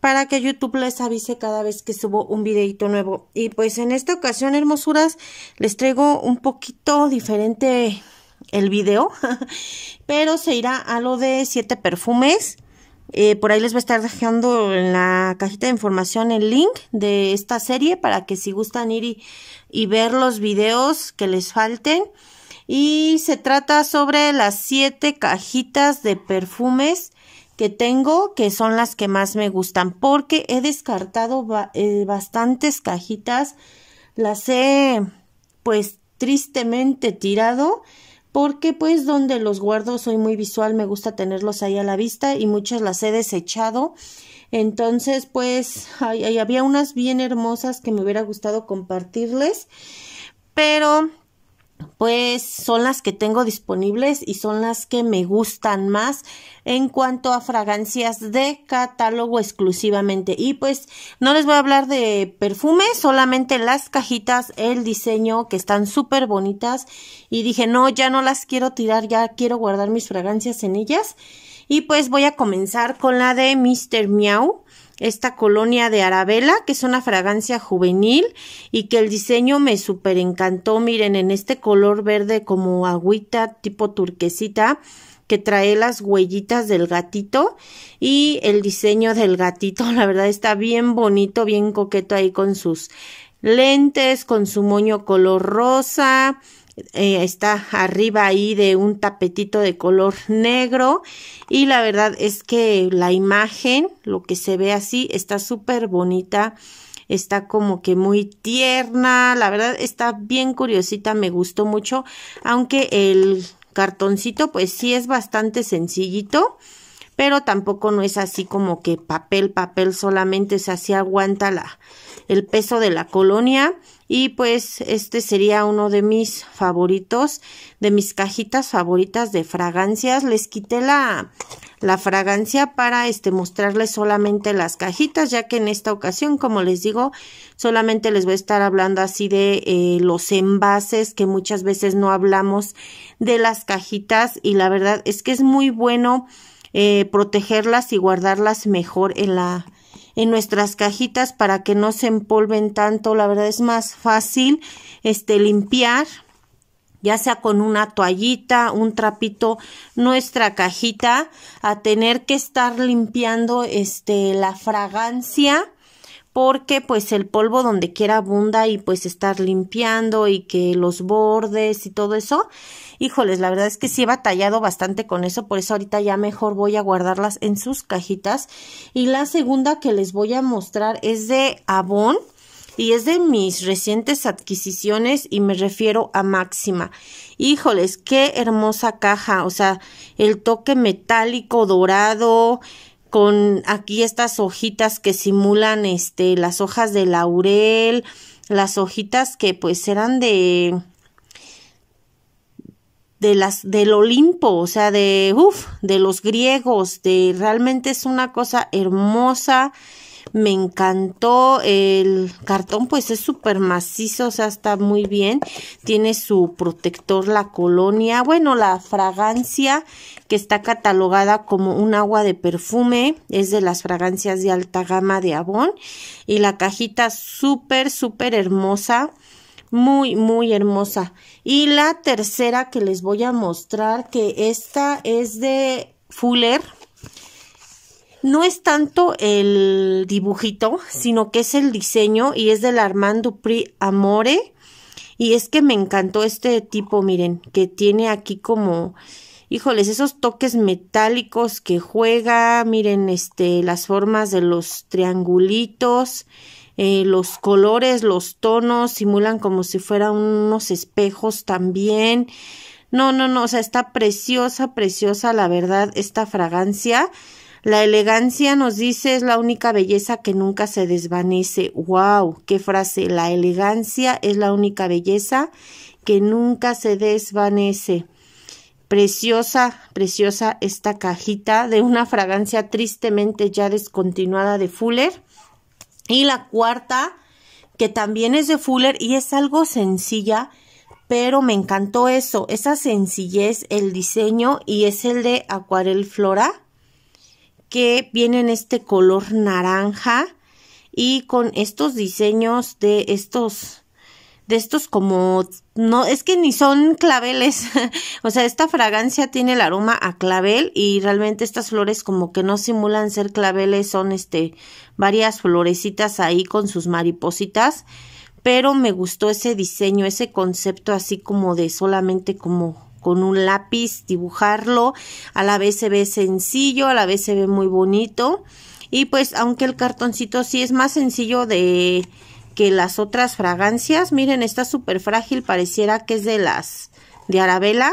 para que YouTube les avise cada vez que subo un videito nuevo. Y pues en esta ocasión, hermosuras, les traigo un poquito diferente el video, pero se irá a lo de siete perfumes. Eh, por ahí les voy a estar dejando en la cajita de información el link de esta serie para que si gustan ir y, y ver los videos que les falten. Y se trata sobre las siete cajitas de perfumes que tengo, que son las que más me gustan, porque he descartado eh, bastantes cajitas, las he pues tristemente tirado, porque pues donde los guardo soy muy visual, me gusta tenerlos ahí a la vista y muchas las he desechado. Entonces, pues ahí había unas bien hermosas que me hubiera gustado compartirles, pero pues son las que tengo disponibles y son las que me gustan más en cuanto a fragancias de catálogo exclusivamente. Y pues no les voy a hablar de perfumes, solamente las cajitas, el diseño que están súper bonitas. Y dije, no, ya no las quiero tirar, ya quiero guardar mis fragancias en ellas. Y pues voy a comenzar con la de Mr. Meow esta colonia de Arabella, que es una fragancia juvenil y que el diseño me súper encantó. Miren, en este color verde como agüita tipo turquesita que trae las huellitas del gatito y el diseño del gatito, la verdad está bien bonito, bien coqueto ahí con sus lentes, con su moño color rosa, eh, está arriba ahí de un tapetito de color negro y la verdad es que la imagen, lo que se ve así, está súper bonita está como que muy tierna, la verdad está bien curiosita, me gustó mucho, aunque el cartoncito pues sí es bastante sencillito, pero tampoco no es así como que papel, papel solamente, es así aguanta el peso de la colonia y pues este sería uno de mis favoritos, de mis cajitas favoritas de fragancias. Les quité la, la fragancia para este mostrarles solamente las cajitas ya que en esta ocasión como les digo solamente les voy a estar hablando así de eh, los envases que muchas veces no hablamos de las cajitas y la verdad es que es muy bueno eh, protegerlas y guardarlas mejor en la en nuestras cajitas para que no se empolven tanto. La verdad es más fácil este, limpiar ya sea con una toallita, un trapito, nuestra cajita, a tener que estar limpiando este la fragancia porque pues el polvo donde quiera abunda y pues estar limpiando y que los bordes y todo eso híjoles, la verdad es que sí he batallado bastante con eso, por eso ahorita ya mejor voy a guardarlas en sus cajitas. Y la segunda que les voy a mostrar es de Avon y es de mis recientes adquisiciones y me refiero a Máxima. Híjoles, qué hermosa caja, o sea, el toque metálico dorado con aquí estas hojitas que simulan este las hojas de laurel, las hojitas que pues eran de de las del Olimpo, o sea, de uf, de los griegos, de realmente es una cosa hermosa. Me encantó el cartón, pues es súper macizo, o sea, está muy bien. Tiene su protector, la colonia, bueno, la fragancia que está catalogada como un agua de perfume, es de las fragancias de alta gama de Avon. Y la cajita súper, súper hermosa muy, muy hermosa. Y la tercera que les voy a mostrar, que esta es de Fuller. No es tanto el dibujito, sino que es el diseño y es del Armand Dupri Amore. Y es que me encantó este tipo, miren, que tiene aquí como, híjoles, esos toques metálicos que juega, miren, este, las formas de los triangulitos eh, los colores, los tonos, simulan como si fueran unos espejos también. No, no, no, o sea, está preciosa, preciosa, la verdad, esta fragancia. La elegancia nos dice es la única belleza que nunca se desvanece. ¡Wow! ¡Qué frase! La elegancia es la única belleza que nunca se desvanece. Preciosa, preciosa esta cajita de una fragancia tristemente ya descontinuada de Fuller. Y la cuarta, que también es de Fuller y es algo sencilla, pero me encantó eso, esa sencillez, el diseño y es el de Acuarel Flora, que viene en este color naranja y con estos diseños de estos de estos como no es que ni son claveles o sea esta fragancia tiene el aroma a clavel y realmente estas flores como que no simulan ser claveles son este varias florecitas ahí con sus maripositas pero me gustó ese diseño ese concepto así como de solamente como con un lápiz dibujarlo a la vez se ve sencillo a la vez se ve muy bonito y pues aunque el cartoncito sí es más sencillo de que las otras fragancias. Miren, esta súper frágil, pareciera que es de las de Arabella.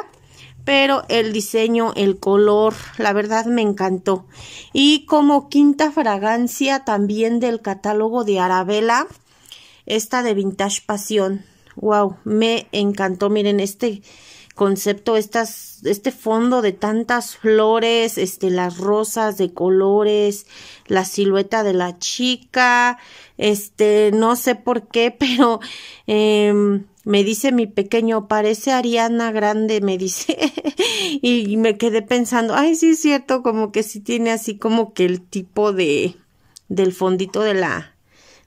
Pero el diseño, el color, la verdad me encantó. Y como quinta fragancia también del catálogo de Arabella, esta de Vintage Pasión. Wow, me encantó. Miren, este concepto, estas, este fondo de tantas flores, este, las rosas de colores, la silueta de la chica, este, no sé por qué, pero em, me dice mi pequeño, parece Ariana Grande, me dice, y me quedé pensando, ay, sí es cierto, como que sí tiene así como que el tipo de, del fondito de la,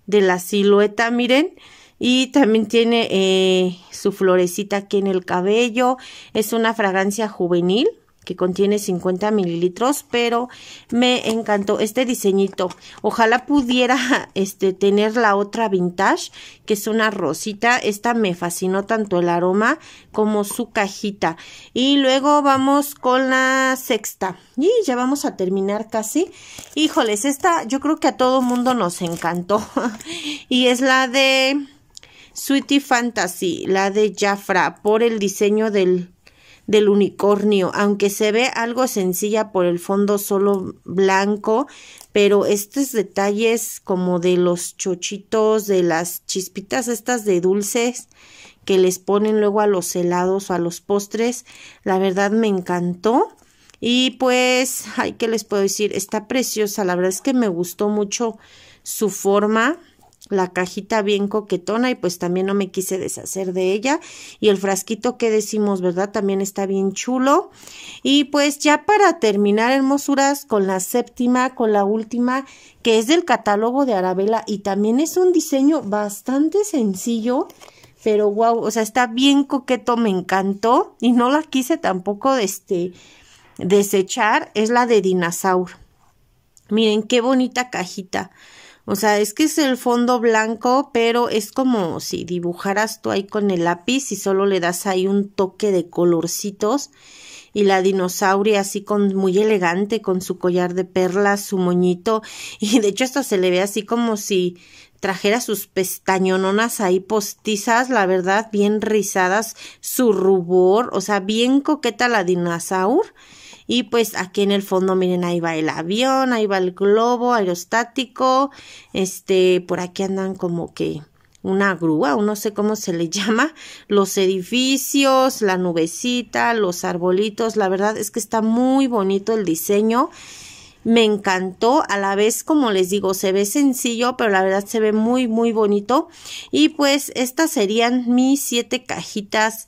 de la silueta, miren, y también tiene eh, su florecita aquí en el cabello. Es una fragancia juvenil que contiene 50 mililitros, pero me encantó este diseñito. Ojalá pudiera este, tener la otra vintage, que es una rosita. Esta me fascinó tanto el aroma como su cajita. Y luego vamos con la sexta. Y ya vamos a terminar casi. Híjoles, esta yo creo que a todo mundo nos encantó. y es la de Sweetie Fantasy, la de Jafra, por el diseño del, del unicornio, aunque se ve algo sencilla por el fondo solo blanco, pero estos detalles como de los chochitos, de las chispitas estas de dulces que les ponen luego a los helados o a los postres, la verdad me encantó. Y pues, ay, ¿qué les puedo decir? Está preciosa, la verdad es que me gustó mucho su forma la cajita bien coquetona y pues también no me quise deshacer de ella y el frasquito que decimos verdad también está bien chulo y pues ya para terminar hermosuras con la séptima con la última que es del catálogo de Arabella y también es un diseño bastante sencillo pero wow o sea está bien coqueto me encantó y no la quise tampoco este desechar es la de dinosaur miren qué bonita cajita o sea, es que es el fondo blanco, pero es como si dibujaras tú ahí con el lápiz y solo le das ahí un toque de colorcitos y la dinosauria así con muy elegante con su collar de perlas, su moñito y de hecho esto se le ve así como si trajera sus pestañononas ahí postizas, la verdad bien rizadas, su rubor, o sea, bien coqueta la dinosaur y pues aquí en el fondo, miren, ahí va el avión, ahí va el globo aerostático, este, por aquí andan como que una grúa o no sé cómo se le llama, los edificios, la nubecita, los arbolitos, la verdad es que está muy bonito el diseño. Me encantó, a la vez como les digo, se ve sencillo, pero la verdad se ve muy muy bonito. Y pues estas serían mis siete cajitas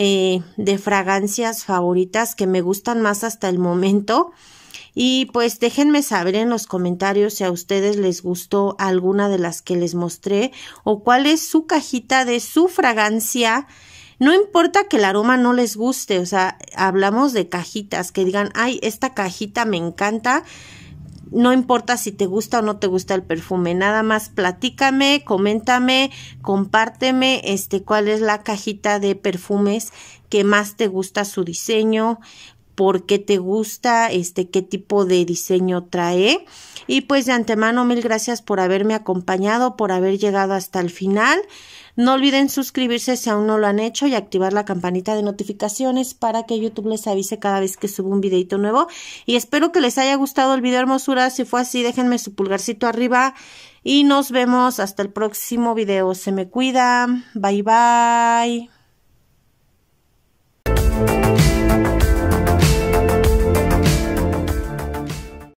eh, de fragancias favoritas que me gustan más hasta el momento. Y pues déjenme saber en los comentarios si a ustedes les gustó alguna de las que les mostré o cuál es su cajita de su fragancia. No importa que el aroma no les guste, o sea, hablamos de cajitas que digan, ay, esta cajita me encanta, no importa si te gusta o no te gusta el perfume, nada más platícame, coméntame, compárteme este cuál es la cajita de perfumes que más te gusta su diseño, por qué te gusta, este, qué tipo de diseño trae. Y pues de antemano, mil gracias por haberme acompañado, por haber llegado hasta el final. No olviden suscribirse si aún no lo han hecho y activar la campanita de notificaciones para que YouTube les avise cada vez que subo un videito nuevo. Y espero que les haya gustado el video hermosura. Si fue así, déjenme su pulgarcito arriba y nos vemos hasta el próximo video. Se me cuida. Bye bye.